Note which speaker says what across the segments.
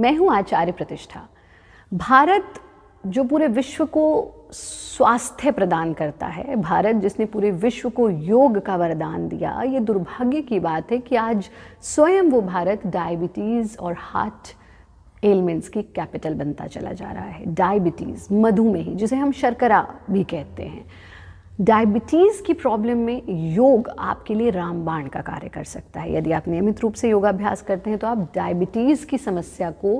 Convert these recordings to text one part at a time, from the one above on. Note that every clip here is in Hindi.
Speaker 1: मैं हूं आचार्य प्रतिष्ठा भारत जो पूरे विश्व को स्वास्थ्य प्रदान करता है भारत जिसने पूरे विश्व को योग का वरदान दिया ये दुर्भाग्य की बात है कि आज स्वयं वो भारत डायबिटीज़ और हार्ट एलिमेंट्स की कैपिटल बनता चला जा रहा है डायबिटीज़ मधुमेह जिसे हम शर्करा भी कहते हैं डायबिटीज़ की प्रॉब्लम में योग आपके लिए रामबाण का कार्य कर सकता है यदि आप नियमित रूप से योगाभ्यास करते हैं तो आप डायबिटीज़ की समस्या को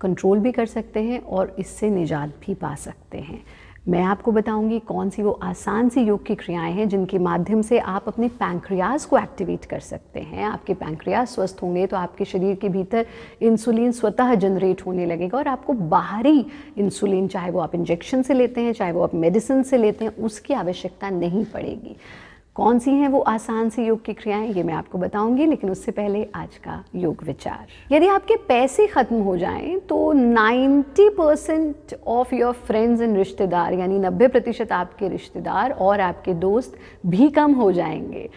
Speaker 1: कंट्रोल भी कर सकते हैं और इससे निजात भी पा सकते हैं मैं आपको बताऊंगी कौन सी वो आसान सी योग की क्रियाएं हैं जिनके माध्यम से आप अपने पैंक्रियाज को एक्टिवेट कर सकते हैं आपके पैंक्रियाज स्वस्थ होंगे तो आपके शरीर के भीतर इंसुलिन स्वतः जनरेट होने लगेगा और आपको बाहरी इंसुलिन चाहे वो आप इंजेक्शन से लेते हैं चाहे वो आप मेडिसिन से लेते हैं उसकी आवश्यकता नहीं पड़ेगी कौन सी हैं वो आसान सी योग की क्रियाएं ये मैं आपको बताऊंगी लेकिन उससे पहले आज का योग विचार यदि आपके पैसे खत्म हो जाएं तो 90 percent of your friends and रिश्तेदार यानी 90 प्रतिशत आपके रिश्तेदार और आपके दोस्त भी कम हो जाएंगे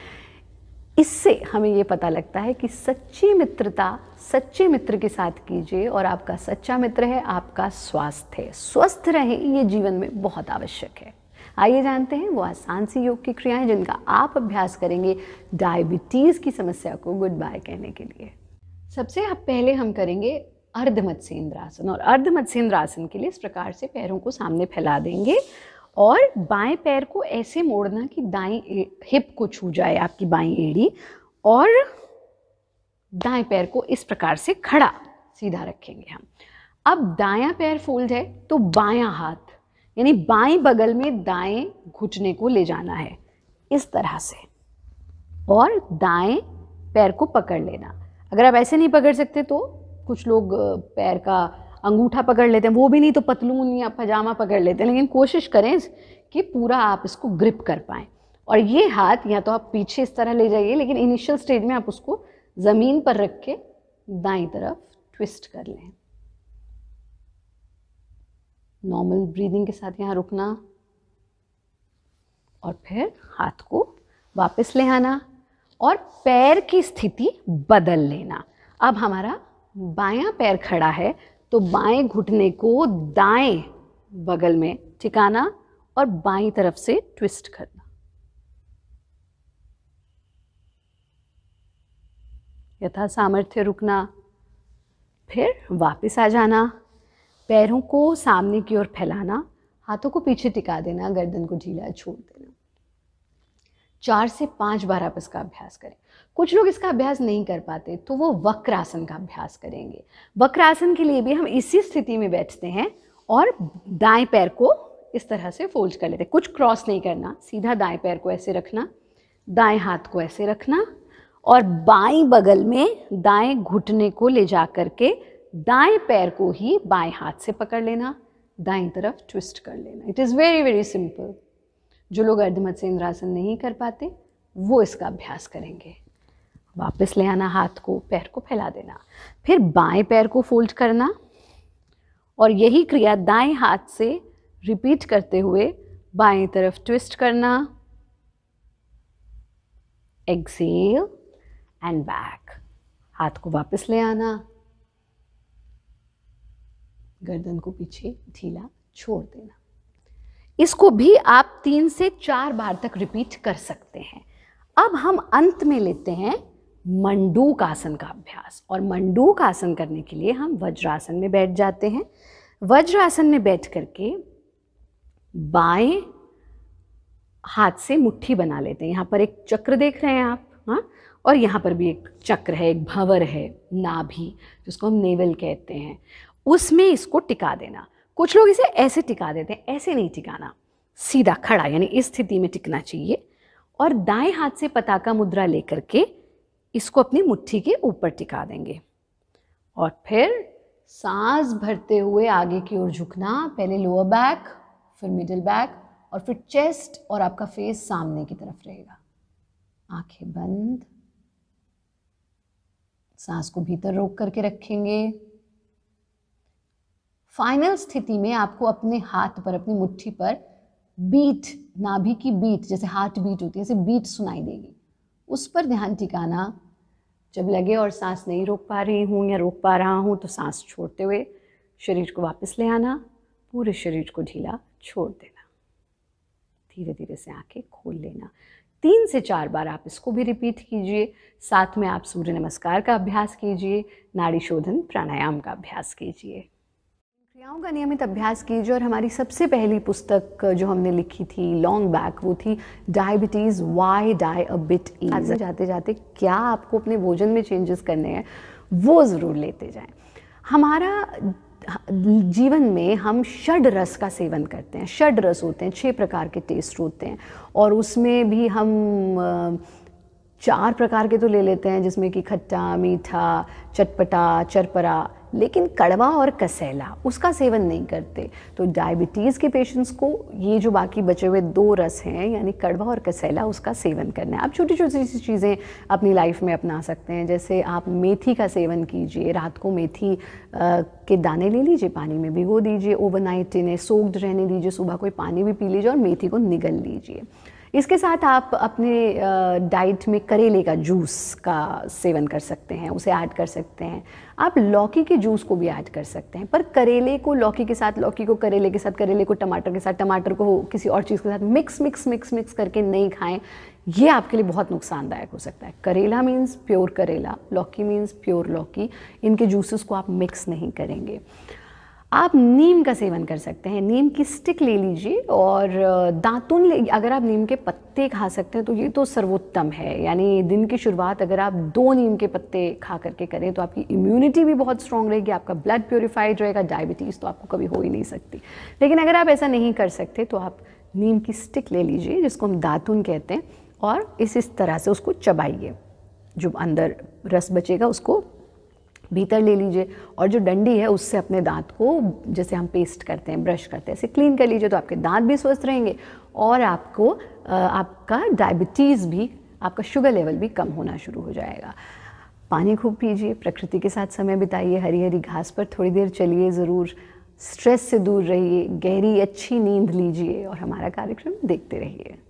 Speaker 1: इससे हमें ये पता लगता है कि सच्ची मित्रता सच्चे मित्र के साथ कीजिए और आपका सच्चा मित्र है आपका स्वास्थ्य स्वस्थ रहें ये जीवन में बहुत आवश्यक है आइए जानते हैं वो आसान सी योग की क्रियाएं जिनका आप अभ्यास करेंगे डायबिटीज़ की समस्या को गुड बाय कहने के लिए सबसे आप पहले हम करेंगे अर्धमत्स्येंद्रासन और अर्धमत्स्येंद्रासन के लिए इस प्रकार से पैरों को सामने फैला देंगे और बाएं पैर को ऐसे मोड़ना कि दाएं हिप को छू जाए आपकी बाएं एड़ी और दाएं पैर को इस प्रकार से खड़ा सीधा रखेंगे हम अब दाया पैर फोल्ड है तो बायां हाथ यानी बाएं बगल में दाएं घुटने को ले जाना है इस तरह से और दाएं पैर को पकड़ लेना अगर आप ऐसे नहीं पकड़ सकते तो कुछ लोग पैर का अंगूठा पकड़ लेते हैं वो भी नहीं तो पतलून या पजामा पकड़ लेते हैं लेकिन कोशिश करें कि पूरा आप इसको ग्रिप कर पाए और ये हाथ या तो आप पीछे इस तरह ले जाइए लेकिन इनिशियल स्टेज में आप उसको ज़मीन पर रख के दाएं तरफ ट्विस्ट कर लें नॉर्मल ब्रीदिंग के साथ यहाँ रुकना और फिर हाथ को वापस ले आना और पैर की स्थिति बदल लेना अब हमारा बायां पैर खड़ा है तो बाएं घुटने को दाएं बगल में ठिकाना और बाई तरफ से ट्विस्ट करना यथा सामर्थ्य रुकना फिर वापस आ जाना पैरों को सामने की ओर फैलाना हाथों को पीछे टिका देना गर्दन को ढीला छोड़ देना चार से पांच बार आप इसका अभ्यास करें कुछ लोग इसका अभ्यास नहीं कर पाते तो वो वक्रासन का अभ्यास करेंगे वक्रासन के लिए भी हम इसी स्थिति में बैठते हैं और दाएं पैर को इस तरह से फोल्ड कर लेते हैं कुछ क्रॉस नहीं करना सीधा दाएं पैर को ऐसे रखना दाएं हाथ को ऐसे रखना और बाएं बगल में दाएं घुटने को ले जा करके दाएं पैर को ही बाएं हाथ से पकड़ लेना दाएं तरफ ट्विस्ट कर लेना it is very very simple जो लोग अर्धमत से इंद्रासन नहीं कर पाते वो इसका अभ्यास करेंगे वापस ले आना हाथ को पैर को फैला देना फिर बाएं पैर को फोल्ड करना और यही क्रिया दाएं हाथ से रिपीट करते हुए बाएं तरफ ट्विस्ट करना एक्सेल एंड बैक हाथ को वापस ले आना गर्दन को पीछे ढीला छोड़ देना इसको भी आप तीन से चार बार तक रिपीट कर सकते हैं अब हम अंत में लेते हैं मंडूक आसन का अभ्यास और मंडूक आसन करने के लिए हम वज्रासन में बैठ जाते हैं वज्रासन में बैठ करके बाएं हाथ से मुट्ठी बना लेते हैं यहाँ पर एक चक्र देख रहे हैं आप हाँ और यहाँ पर भी एक चक्र है एक भंवर है नाभि जिसको हम नेवल कहते हैं उसमें इसको टिका देना कुछ लोग इसे ऐसे टिका देते हैं ऐसे नहीं टिकाना सीधा खड़ा यानी इस स्थिति में टिकना चाहिए और दाएं हाथ से पताका मुद्रा लेकर के इसको अपनी मुट्ठी के ऊपर टिका देंगे और फिर सांस भरते हुए आगे की ओर झुकना पहले लोअर बैक फिर मिडिल बैक और फिर चेस्ट और आपका फेस सामने की तरफ रहेगा आंखें बंद सांस को भीतर रोक करके रखेंगे फाइनल स्थिति में आपको अपने हाथ पर अपनी मुट्ठी पर बीट नाभि की बीट जैसे हार्ट बीट होती है जैसे बीट सुनाई देगी उस पर ध्यान टिकाना जब लगे और सांस नहीं रोक पा रही हूँ या रोक पा रहा हूँ तो सांस छोड़ते हुए शरीर को वापस ले आना पूरे शरीर को ढीला छोड़ देना धीरे धीरे से आंखें खोल लेना तीन से चार बार आप इसको भी रिपीट कीजिए साथ में आप सूर्य नमस्कार का अभ्यास कीजिए नाड़ी शोधन प्राणायाम का अभ्यास कीजिए क्रियाओं का नियमित अभ्यास कीजिए और हमारी सबसे पहली पुस्तक जो हमने लिखी थी लॉन्ग बैक वो थी diabetes why diabetes जाते जाते क्या आपको अपने भोजन में चेंजेस करने हैं वो ज़रूर लेते जाएं हमारा जीवन में हम षड रस का सेवन करते हैं षड रस होते हैं छह प्रकार के टेस्ट होते हैं और उसमें भी हम चार प्रकार के तो ले लेते हैं जिसमें कि खट्टा मीठा चटपटा चरपरा लेकिन कड़वा और कसैला उसका सेवन नहीं करते तो डायबिटीज़ के पेशेंट्स को ये जो बाकी बचे हुए दो रस हैं यानी कड़वा और कसैला उसका सेवन करना है आप छोटी छोटी सी चीज़ें अपनी लाइफ में अपना सकते हैं जैसे आप मेथी का सेवन कीजिए रात को मेथी आ, के दाने ले लीजिए पानी में भिगो दीजिए ओवरनाइट इन्हें सोक्ड रहने दीजिए सुबह कोई पानी भी पी लीजिए और मेथी को निगल लीजिए इसके साथ आप अपने डाइट में करेले का जूस का सेवन कर सकते हैं उसे ऐड कर सकते हैं आप लौकी के जूस को भी ऐड कर सकते हैं पर करेले को लौकी के साथ लौकी को करेले के साथ करेले को टमाटर के साथ टमाटर को किसी और चीज़ के साथ मिक्स मिक्स मिक्स मिक्स करके नहीं खाएं ये आपके लिए बहुत नुकसानदायक हो सकता है करेला मीन्स प्योर करेला लौकी मीन्स प्योर लौकी इनके जूसेस को आप मिक्स नहीं करेंगे आप नीम का सेवन कर सकते हैं नीम की स्टिक ले लीजिए और दातुन ले अगर आप नीम के पत्ते खा सकते हैं तो ये तो सर्वोत्तम है यानी दिन की शुरुआत अगर आप दो नीम के पत्ते खा करके करें तो आपकी इम्यूनिटी भी बहुत स्ट्रांग रहेगी आपका ब्लड प्योरीफाइड रहेगा डायबिटीज़ तो आपको कभी हो ही नहीं सकती लेकिन अगर आप ऐसा नहीं कर सकते तो आप नीम की स्टिक ले लीजिए जिसको हम दातुन कहते हैं और इस इस तरह से उसको चबाइए जो अंदर रस बचेगा उसको भीतर ले लीजिए और जो डंडी है उससे अपने दांत को जैसे हम पेस्ट करते हैं ब्रश करते हैं ऐसे क्लीन कर लीजिए तो आपके दांत भी स्वस्थ रहेंगे और आपको आपका डायबिटीज़ भी आपका शुगर लेवल भी कम होना शुरू हो जाएगा पानी खूब पीजिए प्रकृति के साथ समय बिताइए हरी हरी घास पर थोड़ी देर चलिए ज़रूर स्ट्रेस से दूर रहिए गहरी अच्छी नींद लीजिए और हमारा कार्यक्रम देखते रहिए